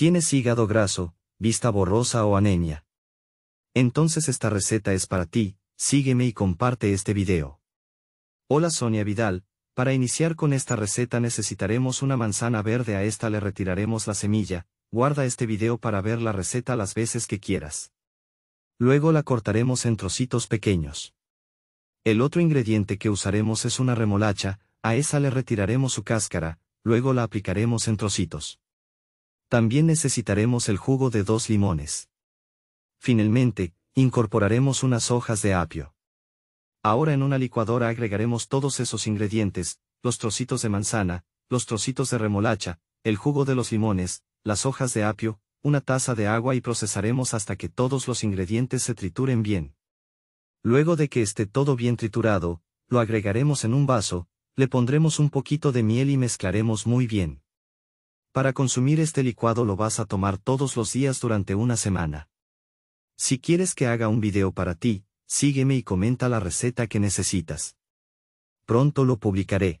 Tienes hígado graso, vista borrosa o anemia. Entonces esta receta es para ti, sígueme y comparte este video. Hola Sonia Vidal, para iniciar con esta receta necesitaremos una manzana verde a esta le retiraremos la semilla, guarda este video para ver la receta las veces que quieras. Luego la cortaremos en trocitos pequeños. El otro ingrediente que usaremos es una remolacha, a esa le retiraremos su cáscara, luego la aplicaremos en trocitos. También necesitaremos el jugo de dos limones. Finalmente, incorporaremos unas hojas de apio. Ahora en una licuadora agregaremos todos esos ingredientes, los trocitos de manzana, los trocitos de remolacha, el jugo de los limones, las hojas de apio, una taza de agua y procesaremos hasta que todos los ingredientes se trituren bien. Luego de que esté todo bien triturado, lo agregaremos en un vaso, le pondremos un poquito de miel y mezclaremos muy bien. Para consumir este licuado lo vas a tomar todos los días durante una semana. Si quieres que haga un video para ti, sígueme y comenta la receta que necesitas. Pronto lo publicaré.